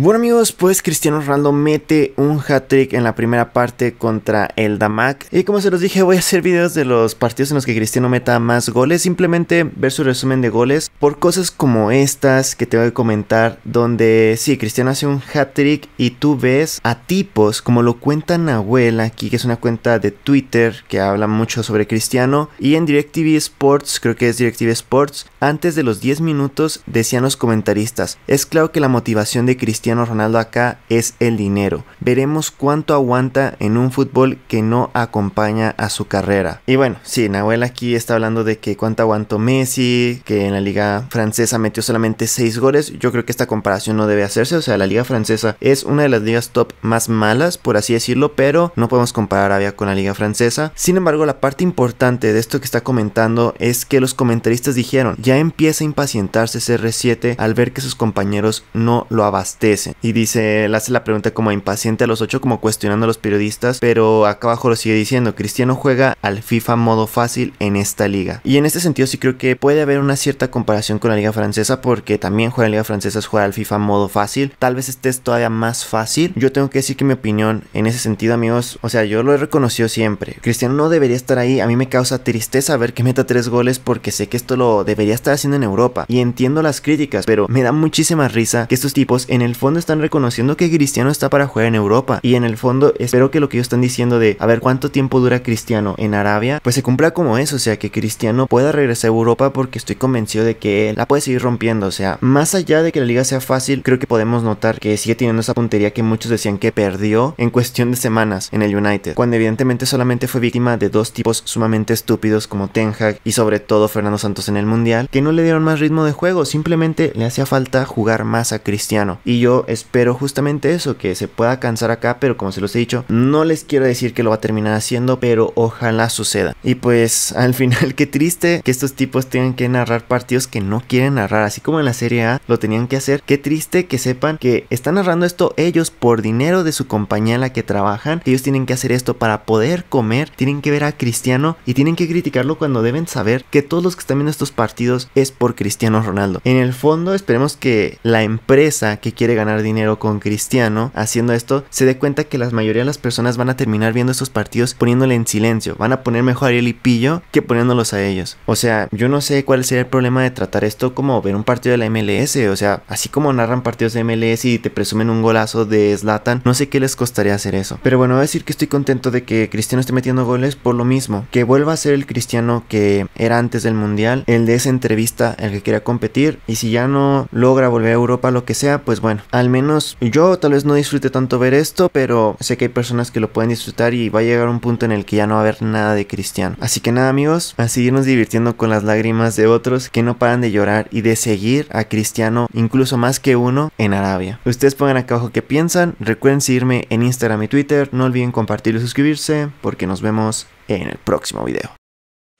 Bueno amigos, pues Cristiano Ronaldo mete un hat-trick en la primera parte contra el Damac. Y como se los dije, voy a hacer videos de los partidos en los que Cristiano meta más goles. Simplemente ver su resumen de goles por cosas como estas que te voy a comentar. Donde sí, Cristiano hace un hat-trick y tú ves a tipos como lo cuenta Nahuel aquí, que es una cuenta de Twitter que habla mucho sobre Cristiano. Y en DirecTV Sports, creo que es DirecTV Sports, antes de los 10 minutos decían los comentaristas. Es claro que la motivación de Cristiano Ronaldo acá es el dinero. Veremos cuánto aguanta en un fútbol que no acompaña a su carrera. Y bueno, sí, Nahuel aquí está hablando de que cuánto aguantó Messi, que en la liga francesa metió solamente 6 goles. Yo creo que esta comparación no debe hacerse, o sea, la liga francesa es una de las ligas top más malas, por así decirlo, pero no podemos comparar Arabia con la liga francesa. Sin embargo, la parte importante de esto que está comentando es que los comentaristas dijeron, ya empieza a impacientarse CR7 al ver que sus compañeros no lo abastecen y dice, le hace la pregunta como impaciente a los 8, como cuestionando a los periodistas, pero acá abajo lo sigue diciendo, Cristiano juega al FIFA modo fácil en esta liga. Y en este sentido sí creo que puede haber una cierta comparación con la liga francesa, porque también juega la liga francesa es al FIFA modo fácil. Tal vez este es todavía más fácil. Yo tengo que decir que mi opinión en ese sentido, amigos, o sea, yo lo he reconocido siempre. Cristiano no debería estar ahí. A mí me causa tristeza ver que meta tres goles porque sé que esto lo debería estar haciendo en Europa. Y entiendo las críticas, pero me da muchísima risa que estos tipos en el fondo están reconociendo que Cristiano está para jugar en Europa y en el fondo espero que lo que ellos están diciendo de a ver cuánto tiempo dura Cristiano en Arabia, pues se cumpla como eso, o sea, que Cristiano pueda regresar a Europa porque estoy convencido de que él la puede seguir rompiendo, o sea, más allá de que la liga sea fácil, creo que podemos notar que sigue teniendo esa puntería que muchos decían que perdió en cuestión de semanas en el United, cuando evidentemente solamente fue víctima de dos tipos sumamente estúpidos como Ten Hag y sobre todo Fernando Santos en el Mundial, que no le dieron más ritmo de juego, simplemente le hacía falta jugar más a Cristiano. Y yo yo espero justamente eso, que se pueda cansar acá, pero como se los he dicho, no les quiero decir que lo va a terminar haciendo, pero ojalá suceda. Y pues al final qué triste que estos tipos tengan que narrar partidos que no quieren narrar, así como en la Serie A lo tenían que hacer. Qué triste que sepan que están narrando esto ellos por dinero de su compañía en la que trabajan, ellos tienen que hacer esto para poder comer, tienen que ver a Cristiano y tienen que criticarlo cuando deben saber que todos los que están viendo estos partidos es por Cristiano Ronaldo. En el fondo esperemos que la empresa que quiere ganar dinero con Cristiano haciendo esto, se dé cuenta que la mayoría de las personas van a terminar viendo estos partidos poniéndole en silencio. Van a poner mejor a Ariel y Pillo que poniéndolos a ellos. O sea, yo no sé cuál sería el problema de tratar esto como ver un partido de la MLS. O sea, así como narran partidos de MLS y te presumen un golazo de Zlatan, no sé qué les costaría hacer eso. Pero bueno, voy a decir que estoy contento de que Cristiano esté metiendo goles por lo mismo. Que vuelva a ser el Cristiano que era antes del Mundial, el de esa entrevista, el que quería competir. Y si ya no logra volver a Europa, lo que sea, pues bueno, al menos yo tal vez no disfrute tanto ver esto, pero sé que hay personas que lo pueden disfrutar y va a llegar un punto en el que ya no va a haber nada de cristiano. Así que nada amigos, a seguirnos divirtiendo con las lágrimas de otros que no paran de llorar y de seguir a cristiano incluso más que uno en Arabia. Ustedes pongan acá abajo qué piensan, recuerden seguirme en Instagram y Twitter, no olviden compartir y suscribirse porque nos vemos en el próximo video.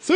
¡Sí!